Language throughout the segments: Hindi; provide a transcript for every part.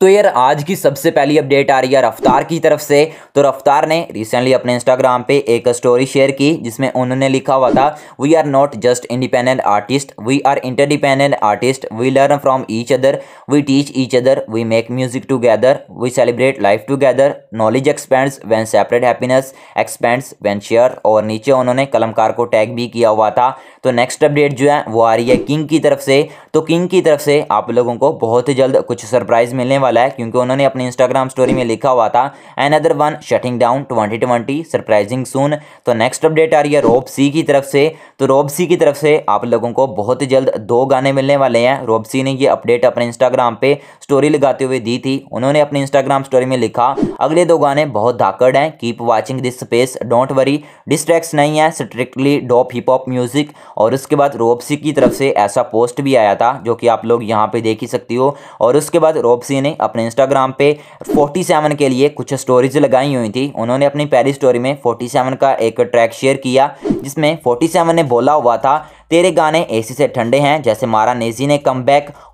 तो यार आज की सबसे पहली अपडेट आ रही है रफ्तार की तरफ से तो रफ्तार ने रिसेंटली अपने इंस्टाग्राम पे एक स्टोरी शेयर की जिसमें उन्होंने लिखा हुआ था we are not just independent artist we are interdependent artist we learn from each other we teach each other we make music together we celebrate life together knowledge expands when separate happiness expands when share और नीचे उन्होंने कलमकार को टैग भी किया हुआ था तो नेक्स्ट अपडेट जो है वो आ रही है किंग की तरफ से तो किंग की तरफ से आप लोगों को बहुत ही जल्द कुछ सरप्राइज मिलने वाला है क्योंकि उन्होंने अपने इंस्टाग्राम स्टोरी में लिखा हुआ था another one shutting down twenty twenty surprising soon तो नेक्स्ट अपडेट आ रही है रोब सी की तरफ से तो रोब सी की तरफ से आप लोगों को बहुत जल्द दो गाने मिलने वाले हैं रोब सी ने ये अपडेट अपने इंस्टाग्राम पर स्टोरी लगाते हुए दी थी उन्होंने अपने इंस्टाग्राम स्टोरी में लिखा अगले दो गाने बहुत धाकड़ हैं keep watching this space don't worry distracts नहीं है strictly dope hip hop music और उसके बाद रोबसी की तरफ से ऐसा पोस्ट भी आया था जो कि आप लोग यहाँ पे देख ही सकती हो और उसके बाद रोबसी ने अपने इंस्टाग्राम पे 47 के लिए कुछ स्टोरीज लगाई हुई थी उन्होंने अपनी पहली स्टोरी में 47 का एक ट्रैक शेयर किया जिसमें 47 ने बोला हुआ था तेरे गाने एसी से ठंडे हैं जैसे मारा नेजी ने कम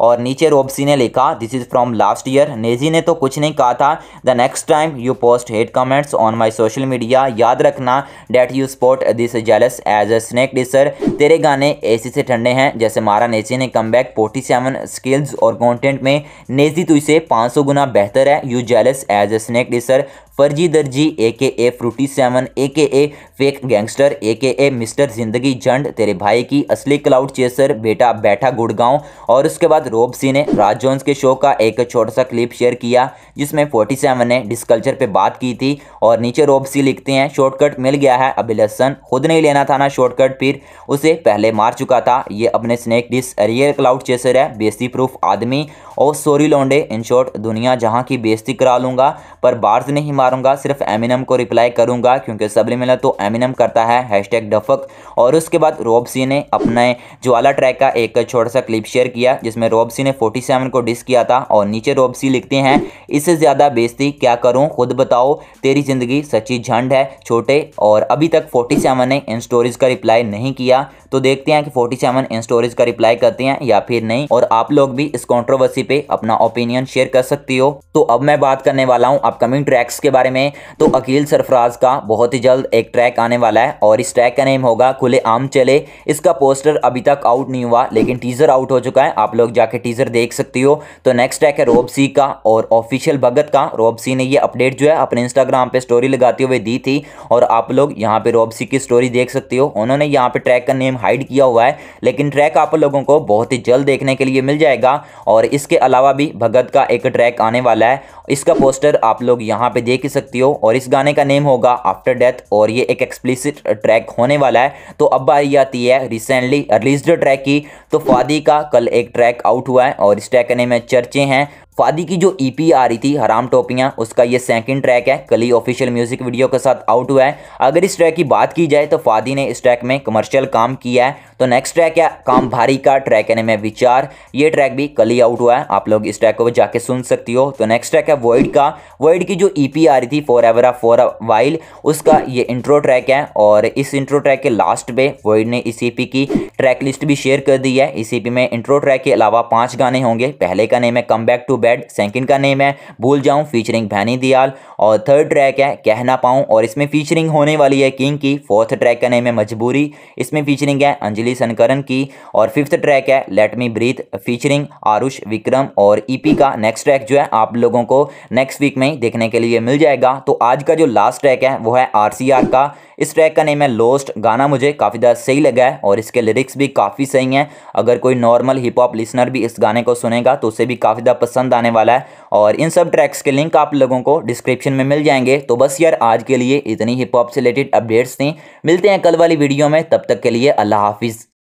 और नीचे रोबसी ने लिखा this is from last year Naezy ने तो कुछ नहीं कहा था the next time you post hate comments on my social media याद रखना that you sport this jealous as a snake disser तेरे गाने एसी से ठंडे हैं जैसे मारा नेजी ने कम बैक सेवन स्किल्स और कॉन्टेंट में नेजी तो इसे पाँच सौ गुना बेहतर है you jealous as a snake disser फर्जी दर्जी ए के ए फ्रूटी सेवन ए के ए फेक गैंगस्टर ए के ए मिस्टर जिंदगी जंड तेरे भाई की असली क्लाउड चेसर बेटा बैठा गुड़गांव और उसके बाद रोब सी ने राज जोन्स के शो का एक छोटा सा क्लिप शेयर किया जिसमें 47 ने डिस्कल्चर पे बात की थी और नीचे रोब सी लिखते हैं शॉर्टकट मिल गया है अभिलसन खुद नहीं लेना था ना शॉर्टकट फिर उसे पहले मार चुका था ये अपने snake disser cloud chaser है बेसी प्रूफ आदमी और सोरी लोंडे इन शॉर्ट दुनिया जहाँ की बेजती करा लूँगा पर बार्स नहीं मारूंगा सिर्फ एमिनम को रिप्लाई करूँगा क्योंकि मिला तो एमिनम करता है हैशटैग डफक और उसके बाद रोब सी ने अपने ज्वाला ट्रैक का एक छोटा सा क्लिप शेयर किया जिसमें रोबसी ने 47 को डिस किया था और नीचे रोबसी लिखते हैं इससे ज़्यादा बेजती क्या करूं खुद बताओ तेरी ज़िंदगी सच्ची झंड है छोटे और अभी तक 47 ने इन स्टोरीज़ का रिप्लाई नहीं किया तो देखते हैं कि 47 इन स्टोरीज़ का रिप्लाई करते हैं या फिर नहीं और आप लोग भी इस कॉन्ट्रोवर्सी पे अपना ओपिनियन शेयर कर सकती हो तो अब मैं बात करने वाला हूँ अपकमिंग ट्रैक्स के बारे में तो अकील सरफराज का बहुत ही जल्द एक ट्रैक आने वाला है और इस ट्रैक का नेम होगा खुले आम चले इसका पोस्टर अभी तक आउट नहीं हुआ लेकिन टीजर आउट हो चुका है आप लोग जाके टीजर देख सकती हो तो नेक्स्ट ट्रैक है रोब सी का और ऑफिशियल भगत का रोब सी ने ये अपडेट जो है अपने इंस्टाग्राम पे स्टोरी लगाते हुए दी थी और आप लोग यहाँ पे रोब सी की स्टोरी देख सकते हो उन्होंने यहाँ पे ट्रैक का नेम हाइड किया हुआ है लेकिन ट्रैक आप लोगों को बहुत ही जल्द देखने के लिए मिल जाएगा और इसके अलावा भी भगत का एक ट्रैक आने वाला है इसका पोस्टर आप लोग यहाँ पे देख ही सकती हो और इस गाने का नेम होगा आफ्टर डेथ और ये एक एक्सप्लिसिट ट्रैक होने वाला है तो अब बारी आती है रिसेंट रिसेंटली रिलीज ट्रैक की तो फादी का कल एक ट्रैक आउट हुआ है और इस ट्रैक के नाम है चर्चे हैं फादी की जो ईपी e आ रही थी हराम टोपियाँ उसका ये सेकंड ट्रैक है कली ऑफिशियल म्यूजिक वीडियो के साथ आउट हुआ है अगर इस ट्रैक की बात की जाए तो फादी ने इस ट्रैक में कमर्शियल काम किया है तो नेक्स्ट ट्रैक है काम भारी का ट्रैक है मैं विचार ये ट्रैक भी कली आउट हुआ है आप लोग इस ट्रैक को जाके सुन सकती हो तो नेक्स्ट ट्रैक है वर्ल्ड का वर्ल्ड की जो ई e आ रही थी फॉर एवर फॉर वाइल उसका ये इंट्रो ट्रैक है और इस इंट्रो ट्रैक के लास्ट पे वर्ल्ड ने इस ई e की ट्रैक लिस्ट भी शेयर कर दी है इस में इंट्रो ट्रैक के अलावा पाँच गाने होंगे पहले का नेम है come back to bad second का नेम है भूल जाऊं फीचरिंग भैनी दियाल और थर्ड ट्रैक है कह ना पाऊँ और इसमें फीचरिंग होने वाली है किंग की फोर्थ ट्रैक का नेम है मजबूरी इसमें फीचरिंग है अंजलि सनकरन की और फिफ्थ ट्रैक है let me breathe featuring Aarush Vikram और ई e का नेक्स्ट ट्रैक जो है आप लोगों को नेक्स्ट वीक में देखने के लिए मिल जाएगा तो आज का जो लास्ट ट्रैक है वो है आर का इस ट्रैक का नेम है लोस्ट गाना मुझे काफ़ी ज़्यादा सही लगा है और इसके लिरिक्स भी काफ़ी सही हैं अगर कोई नॉर्मल हिप हॉप लिसनर भी इस गाने को सुनेगा तो उसे भी काफ़ी ज़्यादा पसंद आने वाला है और इन सब ट्रैक्स के लिंक आप लोगों को डिस्क्रिप्शन में मिल जाएंगे तो बस यार आज के लिए इतनी हिप हॉप से रिलेटेड अपडेट्स थी मिलते हैं कल वाली वीडियो में तब तक के लिए अल्लाह हाफिज़